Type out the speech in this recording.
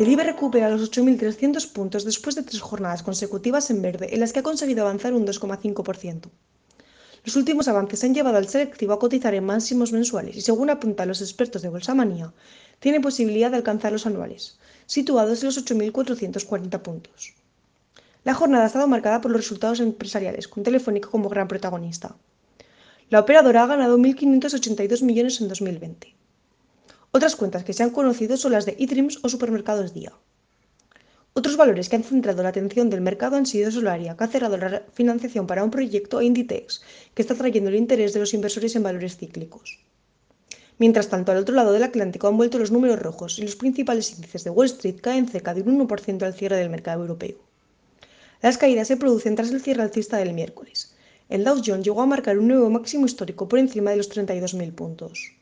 El IBE recupera los 8.300 puntos después de tres jornadas consecutivas en verde, en las que ha conseguido avanzar un 2,5%. Los últimos avances han llevado al selectivo a cotizar en máximos mensuales y, según apuntan los expertos de Bolsa Manía, tiene posibilidad de alcanzar los anuales, situados en los 8.440 puntos. La jornada ha estado marcada por los resultados empresariales, con Telefónica como gran protagonista. La operadora ha ganado 1.582 millones en 2020. Otras cuentas que se han conocido son las de eDreams o Supermercados Día. Otros valores que han centrado la atención del mercado han sido Solaria, que ha cerrado la financiación para un proyecto, e Inditex, que está trayendo el interés de los inversores en valores cíclicos. Mientras tanto, al otro lado del Atlántico han vuelto los números rojos y los principales índices de Wall Street caen cerca de un 1% al cierre del mercado europeo. Las caídas se producen tras el cierre alcista del miércoles. El Dow Jones llegó a marcar un nuevo máximo histórico por encima de los 32.000 puntos.